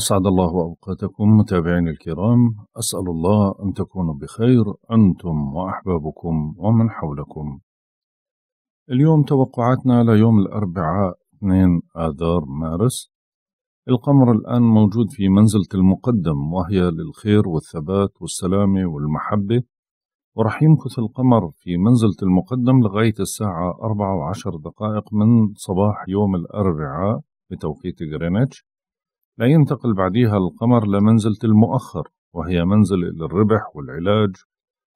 أسعد الله أوقاتكم متابعينا الكرام أسأل الله أن تكونوا بخير أنتم وأحبابكم ومن حولكم اليوم توقعاتنا ليوم الأربعاء 2 آذار مارس القمر الآن موجود في منزلة المقدم وهي للخير والثبات والسلامة والمحبة ورح يمكث القمر في منزلة المقدم لغاية الساعة 14 وعشر دقائق من صباح يوم الأربعاء بتوقيت غرينتش لا ينتقل بعديها القمر لمنزلة المؤخر وهي منزلة للربح والعلاج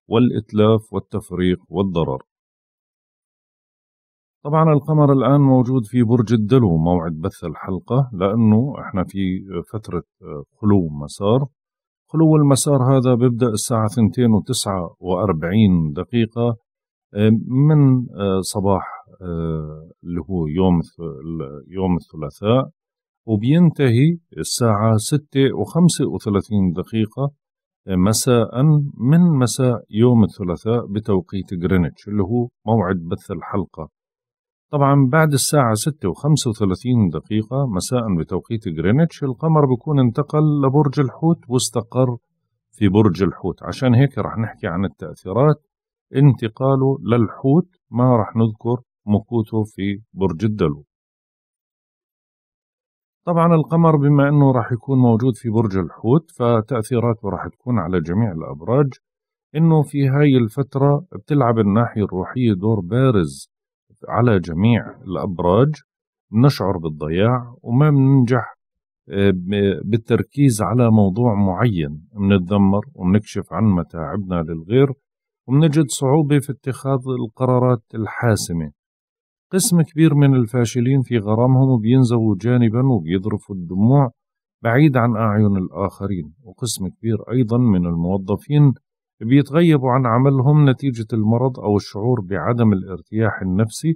والإتلاف والتفريق والضرر طبعا القمر الآن موجود في برج الدلو موعد بث الحلقة لأنه احنا في فترة خلو مسار خلو المسار هذا بيبدأ الساعة 2.49 و دقيقة من صباح اللي هو يوم يوم الثلاثاء وبينتهي الساعة ستة وخمسة وثلاثين دقيقة مساء من مساء يوم الثلاثاء بتوقيت جرينتش اللي هو موعد بث الحلقة طبعا بعد الساعة ستة وخمسة وثلاثين دقيقة مساء بتوقيت جرينتش القمر بيكون انتقل لبرج الحوت واستقر في برج الحوت عشان هيك رح نحكي عن التأثيرات انتقاله للحوت ما رح نذكر مكوته في برج الدلو طبعا القمر بما أنه راح يكون موجود في برج الحوت فتأثيراته راح تكون على جميع الأبراج أنه في هاي الفترة بتلعب الناحية الروحية دور بارز على جميع الأبراج نشعر بالضياع وما بننجح آه، بالتركيز على موضوع معين بنتذمر وبنكشف عن متاعبنا للغير وبنجد صعوبة في اتخاذ القرارات الحاسمة قسم كبير من الفاشلين في غرامهم بينزووا جانبا وبيذرفوا الدموع بعيد عن أعين الآخرين وقسم كبير أيضا من الموظفين بيتغيبوا عن عملهم نتيجة المرض أو الشعور بعدم الارتياح النفسي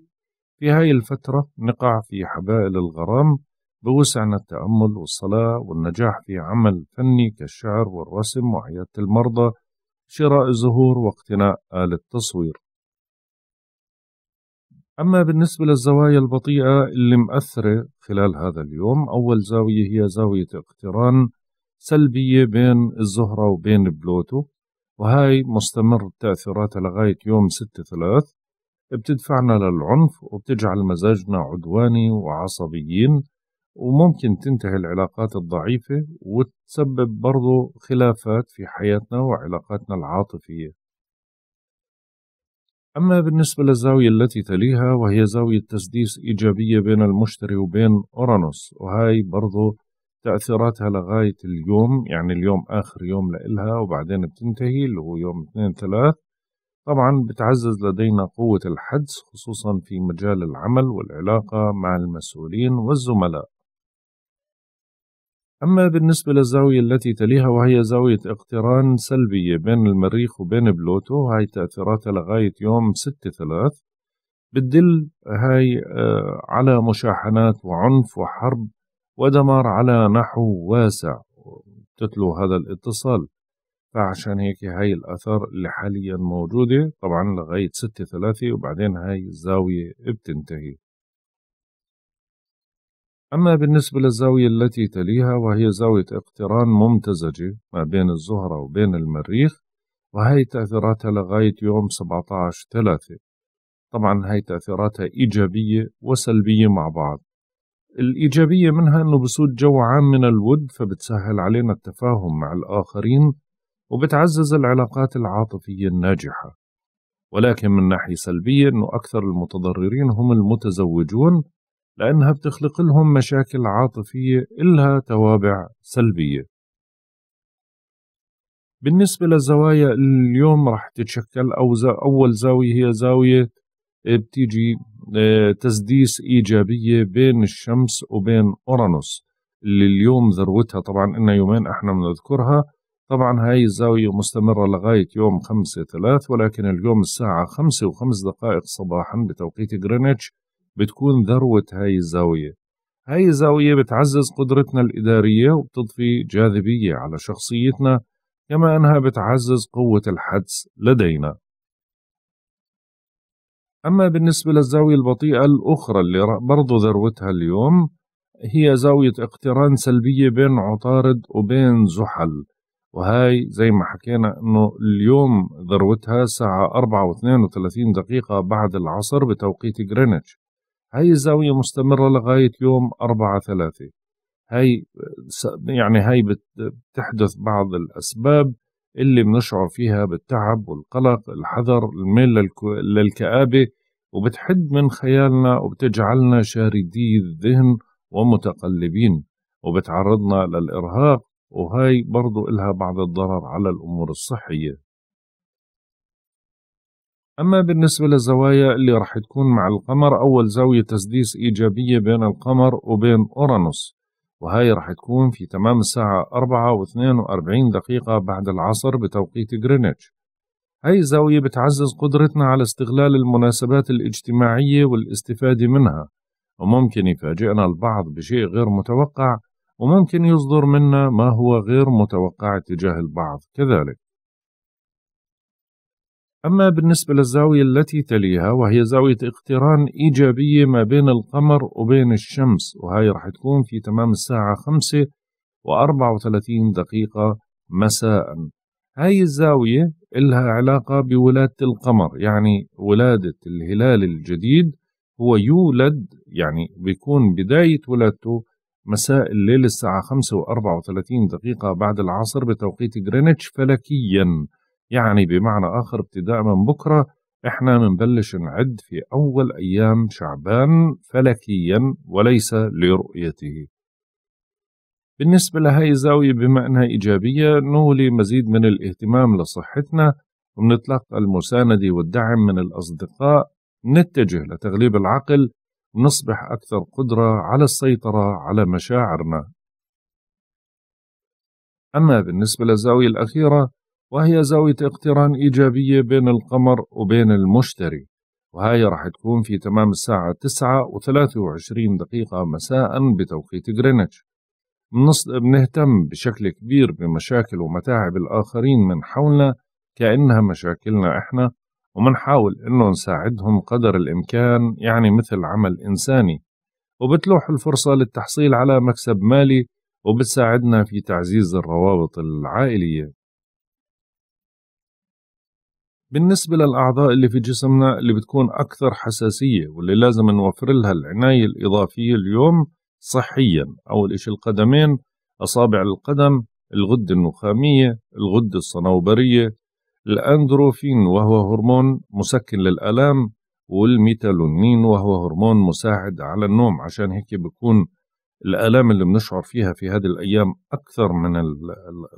في هاي الفترة نقع في حبائل الغرام بوسعنا التأمل والصلاة والنجاح في عمل فني كالشعر والرسم وعيادة المرضى شراء الزهور واقتناء آلة التصوير أما بالنسبة للزوايا البطيئة اللي مأثرة خلال هذا اليوم أول زاوية هي زاوية اقتران سلبية بين الزهرة وبين بلوتو وهاي مستمر تأثيراتها لغاية يوم 6 ثلاث بتدفعنا للعنف وبتجعل مزاجنا عدواني وعصبيين وممكن تنتهي العلاقات الضعيفة وتسبب برضو خلافات في حياتنا وعلاقاتنا العاطفية أما بالنسبة للزاوية التي تليها وهي زاوية تسديس إيجابية بين المشتري وبين أورانوس وهاي برضو تأثيراتها لغاية اليوم يعني اليوم آخر يوم لإلها وبعدين بتنتهي اللي هو يوم 2 3 طبعا بتعزز لدينا قوة الحدس خصوصا في مجال العمل والعلاقة مع المسؤولين والزملاء أما بالنسبة للزاوية التي تليها وهي زاوية اقتران سلبية بين المريخ وبين بلوتو هاي تأثيراتها لغاية يوم ستة ثلاث بتدل هاي آه، على مشاحنات وعنف وحرب ودمار على نحو واسع تتلو هذا الاتصال فعشان هيك هاي الأثر اللي حاليا موجودة طبعا لغاية ستة ثلاثة وبعدين هاي الزاوية بتنتهي أما بالنسبة للزاوية التي تليها وهي زاوية اقتران ممتزجة ما بين الزهرة وبين المريخ وهي تأثيراتها لغاية يوم 17 3 طبعا هي تأثيراتها إيجابية وسلبية مع بعض الإيجابية منها أنه بسود جو عام من الود فبتسهل علينا التفاهم مع الآخرين وبتعزز العلاقات العاطفية الناجحة ولكن من ناحية سلبية أنه أكثر المتضررين هم المتزوجون لأنها بتخلق لهم مشاكل عاطفية إلها توابع سلبية بالنسبة للزوايا اليوم رح تتشكل أو زا أول زاوية هي زاوية آه، بتيجي آه، تسديس إيجابية بين الشمس وبين أورانوس اللي اليوم ذروتها طبعا إنها يومين إحنا بنذكرها طبعا هاي الزاوية مستمرة لغاية يوم خمسة ثلاث ولكن اليوم الساعة خمسة وخمس دقائق صباحا بتوقيت غرينتش بتكون ذروة هاي الزاوية هاي الزاوية بتعزز قدرتنا الإدارية وبتضفي جاذبية على شخصيتنا كما أنها بتعزز قوة الحدس لدينا أما بالنسبة للزاوية البطيئة الأخرى اللي برضو ذروتها اليوم هي زاوية اقتران سلبية بين عطارد وبين زحل وهاي زي ما حكينا انه اليوم ذروتها الساعة 4 و32 دقيقة بعد العصر بتوقيت غرينتش هاي الزاوية مستمرة لغاية يوم 4 3 هاي يعني هاي بتحدث بعض الأسباب اللي بنشعر فيها بالتعب والقلق الحذر الميل للكآبة وبتحد من خيالنا وبتجعلنا شاردي الذهن ومتقلبين وبتعرضنا للإرهاق وهاي برضو إلها بعض الضرر على الأمور الصحية أما بالنسبة للزوايا اللي راح تكون مع القمر أول زاوية تسديس إيجابية بين القمر وبين أورانوس وهاي راح تكون في تمام الساعة 4 و42 دقيقة بعد العصر بتوقيت غرينتش هاي الزاوية بتعزز قدرتنا على استغلال المناسبات الاجتماعية والاستفادة منها وممكن يفاجئنا البعض بشيء غير متوقع وممكن يصدر منا ما هو غير متوقع تجاه البعض كذلك أما بالنسبة للزاوية التي تليها وهي زاوية اقتران إيجابية ما بين القمر وبين الشمس وهي راح تكون في تمام الساعة 5 و34 دقيقة مساء هاي الزاوية إلها علاقة بولادة القمر يعني ولادة الهلال الجديد هو يولد يعني بيكون بداية ولادته مساء الليل الساعة 5 و34 دقيقة بعد العصر بتوقيت غرينتش فلكياً يعني بمعنى آخر ابتداء من بكرة إحنا منبلش نعد في أول أيام شعبان فلكيا وليس لرؤيته بالنسبة لهذه الزاوية بما أنها إيجابية نولي مزيد من الاهتمام لصحتنا وبنتلقى المساندة والدعم من الأصدقاء نتجه لتغليب العقل ونصبح أكثر قدرة على السيطرة على مشاعرنا أما بالنسبة للزاوية الأخيرة وهي زاوية اقتران إيجابية بين القمر وبين المشتري وهي راح تكون في تمام الساعة 9 و23 دقيقة مساء بتوقيت غرينتش بنهتم بشكل كبير بمشاكل ومتاعب الآخرين من حولنا كأنها مشاكلنا إحنا ومنحاول إنه نساعدهم قدر الإمكان يعني مثل عمل إنساني وبتلوح الفرصة للتحصيل على مكسب مالي وبتساعدنا في تعزيز الروابط العائلية بالنسبة للأعضاء اللي في جسمنا اللي بتكون أكثر حساسية واللي لازم نوفر لها العناية الإضافية اليوم صحيا أول إشي القدمين أصابع القدم الغدة النخامية الغدة الصنوبرية الأندروفين وهو هرمون مسكن للألام والميتالونين وهو هرمون مساعد على النوم عشان هيك بكون الآلام اللي بنشعر فيها في هذه الأيام أكثر من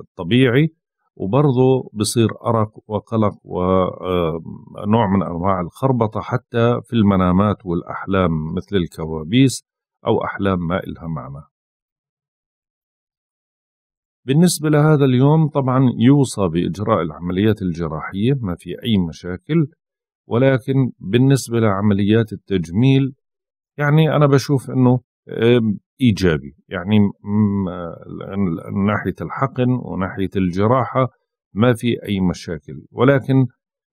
الطبيعي وبرضه بصير أرق وقلق ونوع آه، من أنواع الخربطة حتى في المنامات والأحلام مثل الكوابيس أو أحلام ما إلها معنى بالنسبة لهذا اليوم طبعا يوصى بإجراء العمليات الجراحية ما في أي مشاكل ولكن بالنسبة لعمليات التجميل يعني أنا بشوف أنه ايجابي يعني من ناحيه الحقن وناحيه الجراحه ما في اي مشاكل ولكن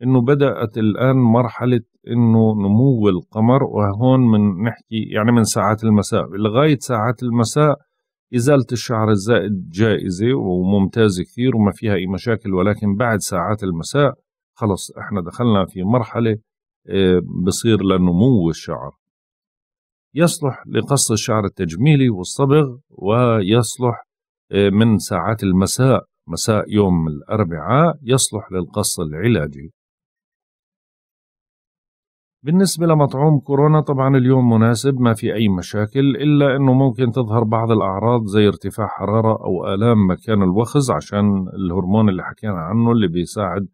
انه بدات الان مرحله انه نمو القمر وهون من نحكي يعني من ساعات المساء لغايه ساعات المساء ازاله الشعر الزائد جائزه وممتازه كثير وما فيها اي مشاكل ولكن بعد ساعات المساء خلص احنا دخلنا في مرحله آه، بصير لنمو الشعر يصلح لقص الشعر التجميلي والصبغ ويصلح آه، من ساعات المساء مساء يوم الأربعاء يصلح للقص العلاجي بالنسبة لمطعوم كورونا طبعا اليوم مناسب ما في أي مشاكل إلا أنه ممكن تظهر بعض الأعراض زي ارتفاع حرارة أو آلام مكان الوخز عشان الهرمون اللي حكينا عنه اللي بيساعد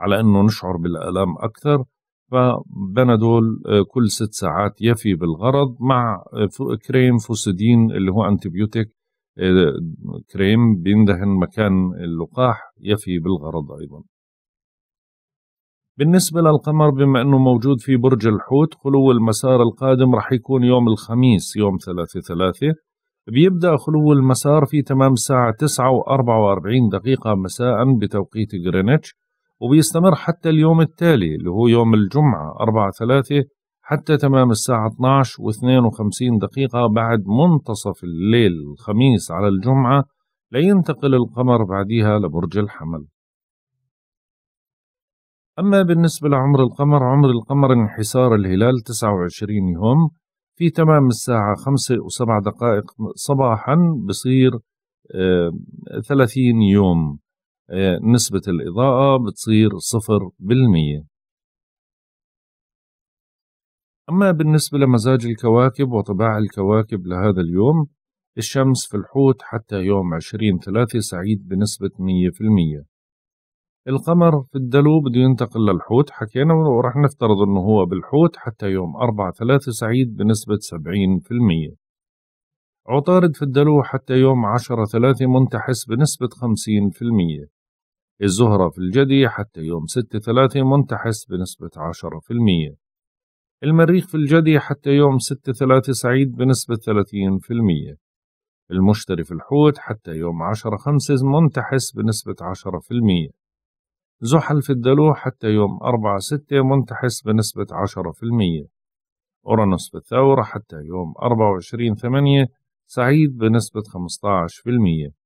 على أنه نشعر بالآلام أكثر فبنادول آه، كل ست ساعات يفي بالغرض مع آه، كريم فوسيدين اللي هو انتبيوتيك آه، كريم بيندهن مكان اللقاح يفي بالغرض أيضا بالنسبة للقمر بما أنه موجود في برج الحوت خلو المسار القادم رح يكون يوم الخميس يوم 3 3 بيبدأ خلو المسار في تمام الساعة تسعة واربعة واربعين دقيقة مساء بتوقيت غرينتش وبيستمر حتى اليوم التالي اللي هو يوم الجمعة 4 3 حتى تمام الساعة 12 و52 دقيقة بعد منتصف الليل الخميس على الجمعة لينتقل القمر بعدها لبرج الحمل أما بالنسبة لعمر القمر عمر القمر انحسار الهلال 29 يوم في تمام الساعة 5 و7 دقائق صباحا بصير 30 آه، يوم آه، نسبة الإضاءة بتصير صفر بالمية أما بالنسبة لمزاج الكواكب وطباع الكواكب لهذا اليوم الشمس في الحوت حتى يوم عشرين ثلاثة سعيد بنسبة مية في المية القمر في الدلو بده ينتقل للحوت حكينا ورح نفترض انه هو بالحوت حتى يوم أربعة ثلاثة سعيد بنسبة سبعين في المية عطارد في الدلو حتى يوم عشرة ثلاثة منتحس بنسبة خمسين في المية الزهرة في الجدي حتى يوم 6/3 منتحس بنسبة 10% المريخ في الجدي حتى يوم 6/3 سعيد بنسبة 30% المشتري في الحوت حتى يوم 10/5 منتحس بنسبة 10% زحل في الدلو حتى يوم 4/6 منتحس بنسبة 10% أورانوس في الثورة حتى يوم 24/8 سعيد بنسبة 15%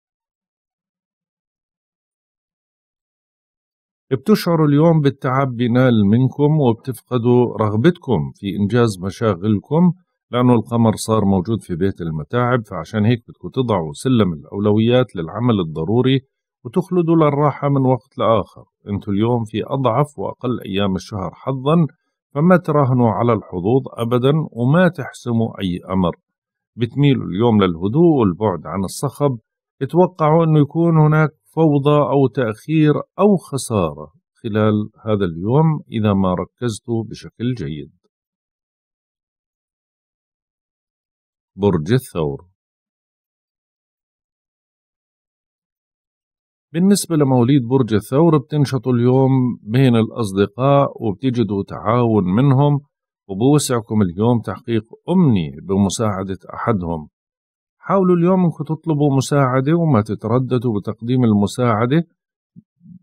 بتشعروا اليوم بالتعب بينال منكم وبتفقدوا رغبتكم في إنجاز مشاغلكم لأنه القمر صار موجود في بيت المتاعب فعشان هيك بدكم تضعوا سلم الأولويات للعمل الضروري وتخلدوا للراحة من وقت لآخر أنتوا اليوم في أضعف وأقل أيام الشهر حظا فما تراهنوا على الحظوظ أبدا وما تحسموا أي أمر بتميلوا اليوم للهدوء والبعد عن الصخب اتوقعوا أنه يكون هناك فوضى أو تأخير أو خسارة خلال هذا اليوم إذا ما ركزت بشكل جيد برج الثور بالنسبة لمواليد برج الثور بتنشطوا اليوم بين الأصدقاء وبتجدوا تعاون منهم وبوسعكم اليوم تحقيق أمني بمساعدة أحدهم حاولوا اليوم انكم تطلبوا مساعدة وما تترددوا بتقديم المساعدة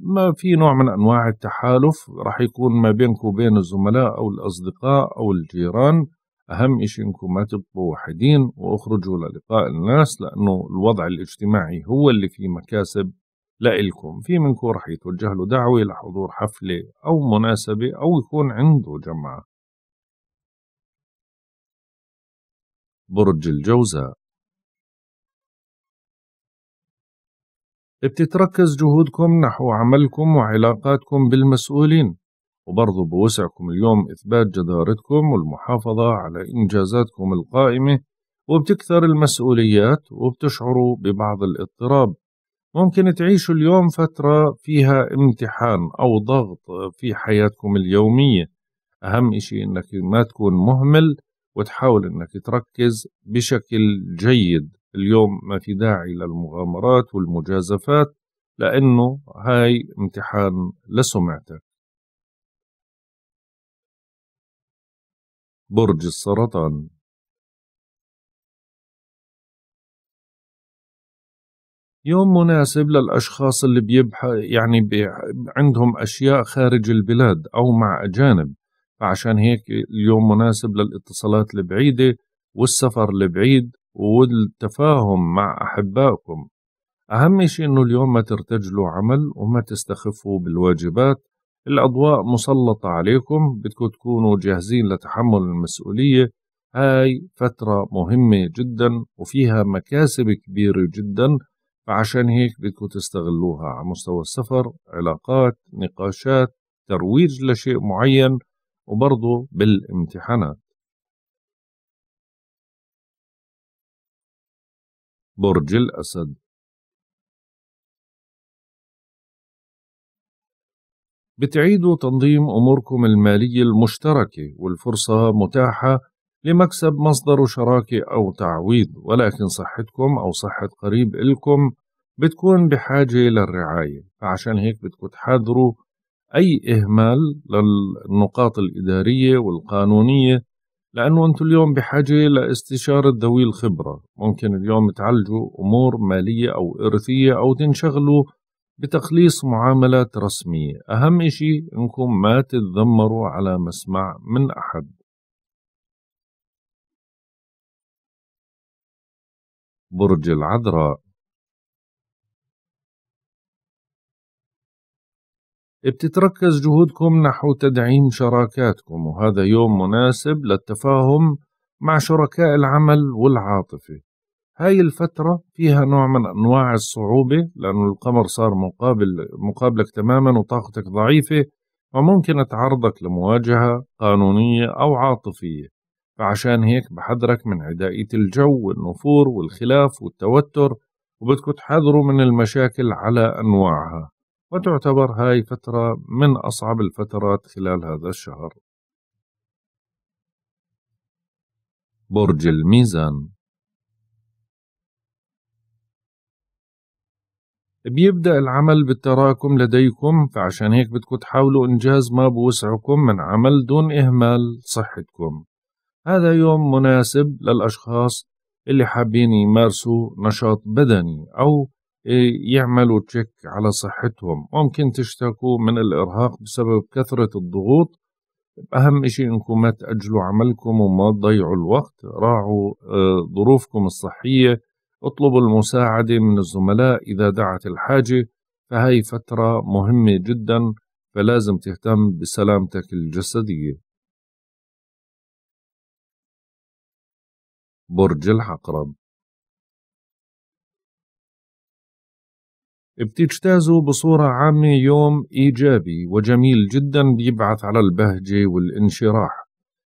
ما في نوع من انواع التحالف راح يكون ما بينكم وبين الزملاء او الاصدقاء او الجيران اهم شيء انكم ما تبقوا وحيدين واخرجوا للقاء الناس لانه الوضع الاجتماعي هو اللي فيه مكاسب لإلكم في منكم راح يتوجه له دعوة لحضور حفلة أو مناسبة أو يكون عنده جمعة برج الجوزاء بتتركز جهودكم نحو عملكم وعلاقاتكم بالمسؤولين وبرضو بوسعكم اليوم إثبات جدارتكم والمحافظة على إنجازاتكم القائمة وبتكثر المسؤوليات وبتشعروا ببعض الاضطراب ممكن تعيشوا اليوم فترة فيها امتحان أو ضغط في حياتكم اليومية أهم إشي أنك ما تكون مهمل وتحاول أنك تركز بشكل جيد اليوم ما في داعي للمغامرات والمجازفات لأنه هاي امتحان لسمعتك برج السرطان يوم مناسب للأشخاص اللي بيبح يعني بي عندهم أشياء خارج البلاد أو مع أجانب فعشان هيك اليوم مناسب للاتصالات البعيدة والسفر البعيد والتفاهم مع أحبائكم أهم شيء أنه اليوم ما ترتجلوا عمل وما تستخفوا بالواجبات الأضواء مسلطة عليكم بدكم تكونوا جاهزين لتحمل المسؤولية هاي فترة مهمة جدا وفيها مكاسب كبيرة جدا فعشان هيك بدكم تستغلوها على مستوى السفر علاقات نقاشات ترويج لشيء معين وبرضه بالامتحانات برج الأسد بتعيدوا تنظيم أموركم المالية المشتركة والفرصة متاحة لمكسب مصدر شراكة أو تعويض ولكن صحتكم أو صحة قريب إلكم بتكون بحاجة للرعاية فعشان هيك بدكم تحذروا أي إهمال للنقاط الإدارية والقانونية لأنه أنتم اليوم بحاجة لاستشارة ذوي الخبرة ممكن اليوم تعالجوا أمور مالية أو إرثية أو تنشغلوا بتخليص معاملات رسمية أهم إشي أنكم ما تتذمروا على مسمع من أحد برج العذراء بتتركز جهودكم نحو تدعيم شراكاتكم وهذا يوم مناسب للتفاهم مع شركاء العمل والعاطفة هاي الفترة فيها نوع من أنواع الصعوبة لأنه القمر صار مقابل مقابلك تماما وطاقتك ضعيفة وممكن تعرضك لمواجهة قانونية أو عاطفية فعشان هيك بحذرك من عدائية الجو والنفور والخلاف والتوتر وبدكم تحذروا من المشاكل على أنواعها وتعتبر هاي فترة من أصعب الفترات خلال هذا الشهر برج الميزان بيبدأ العمل بالتراكم لديكم فعشان هيك بدكم تحاولوا إنجاز ما بوسعكم من عمل دون إهمال صحتكم هذا يوم مناسب للأشخاص اللي حابين يمارسوا نشاط بدني أو إيه، يعملوا تشيك على صحتهم ممكن تشتكوا من الإرهاق بسبب كثرة الضغوط أهم شيء أنكم ما تأجلوا عملكم وما تضيعوا الوقت راعوا آه، ظروفكم الصحية اطلبوا المساعدة من الزملاء إذا دعت الحاجة فهي فترة مهمة جدا فلازم تهتم بسلامتك الجسدية برج العقرب بتجتازوا بصورة عامة يوم إيجابي وجميل جدا بيبعث على البهجة والانشراح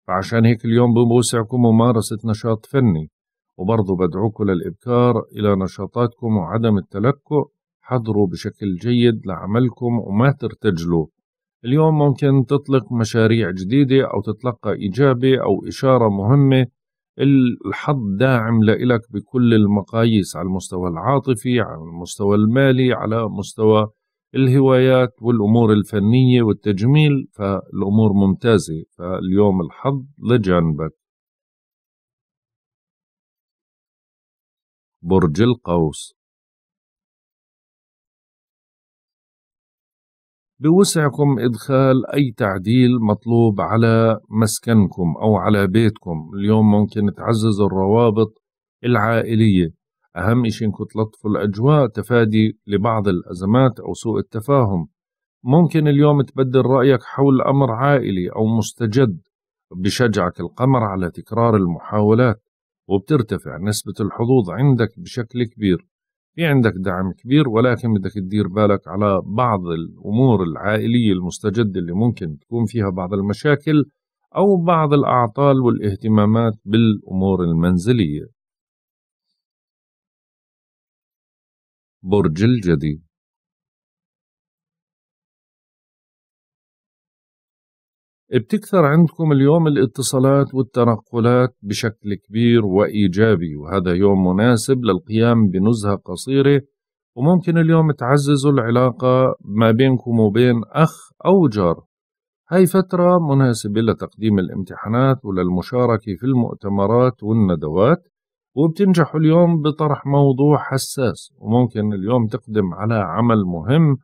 فعشان هيك اليوم بوسعكم ممارسة نشاط فني وبرضه بدعوكم للإبكار إلى نشاطاتكم وعدم التلكؤ حضروا بشكل جيد لعملكم وما ترتجلوا اليوم ممكن تطلق مشاريع جديدة أو تتلقى إجابة أو إشارة مهمة الحظ داعم لإلك بكل المقاييس على المستوى العاطفي على المستوى المالي على مستوى الهوايات والأمور الفنية والتجميل فالأمور ممتازة فاليوم الحظ لجانبك برج القوس بوسعكم إدخال أي تعديل مطلوب على مسكنكم أو على بيتكم اليوم ممكن تعزز الروابط العائلية أهم شيء إنكم تلطفوا الأجواء تفادي لبعض الأزمات أو سوء التفاهم ممكن اليوم تبدل رأيك حول أمر عائلي أو مستجد بشجعك القمر على تكرار المحاولات وبترتفع نسبة الحظوظ عندك بشكل كبير في عندك دعم كبير ولكن بدك تدير بالك على بعض الأمور العائلية المستجدة اللي ممكن تكون فيها بعض المشاكل أو بعض الأعطال والاهتمامات بالأمور المنزلية برج الجدي بتكثر عندكم اليوم الاتصالات والتنقلات بشكل كبير وإيجابي وهذا يوم مناسب للقيام بنزهة قصيرة وممكن اليوم تعززوا العلاقة ما بينكم وبين أخ أو جار هاي فترة مناسبة لتقديم الامتحانات وللمشاركة في المؤتمرات والندوات وبتنجحوا اليوم بطرح موضوع حساس وممكن اليوم تقدم على عمل مهم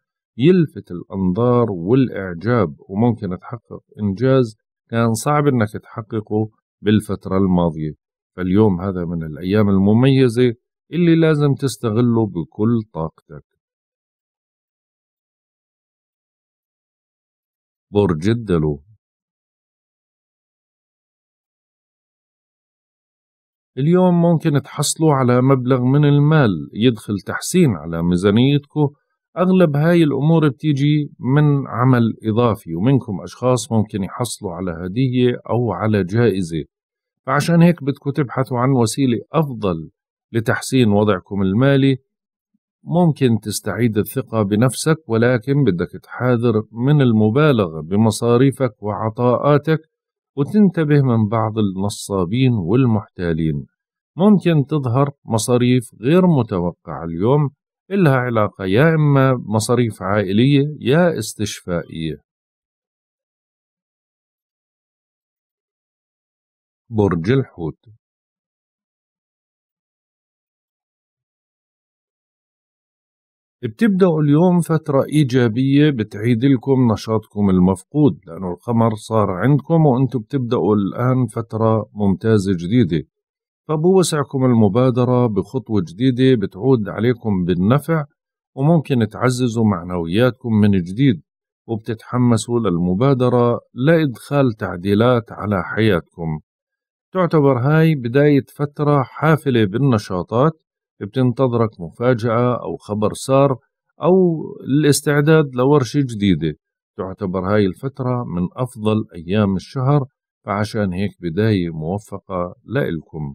يلفت الأنظار والإعجاب وممكن تحقق إنجاز كان صعب إنك تحققه بالفترة الماضية فاليوم هذا من الأيام المميزة اللي لازم تستغله بكل طاقتك برج الدلو اليوم ممكن تحصلوا على مبلغ من المال يدخل تحسين على ميزانيتكم اغلب هاي الامور بتيجي من عمل اضافي ومنكم اشخاص ممكن يحصلوا على هديه او على جائزه فعشان هيك بدكم تبحثوا عن وسيله افضل لتحسين وضعكم المالي ممكن تستعيد الثقه بنفسك ولكن بدك تحاذر من المبالغه بمصاريفك وعطاءاتك وتنتبه من بعض النصابين والمحتالين ممكن تظهر مصاريف غير متوقعه اليوم إلها علاقة يا إما مصاريف عائلية يا استشفائية برج الحوت بتبدأوا اليوم فترة إيجابية بتعيد لكم نشاطكم المفقود لأنه القمر صار عندكم وأنتم بتبدأوا الآن فترة ممتازة جديدة فبوسعكم المبادرة بخطوة جديدة بتعود عليكم بالنفع وممكن تعززوا معنوياتكم من جديد وبتتحمسوا للمبادرة لإدخال تعديلات على حياتكم تعتبر هاي بداية فترة حافلة بالنشاطات بتنتظرك مفاجأة أو خبر سار أو الاستعداد لورشة جديدة تعتبر هاي الفترة من أفضل أيام الشهر فعشان هيك بداية موفقة لإلكم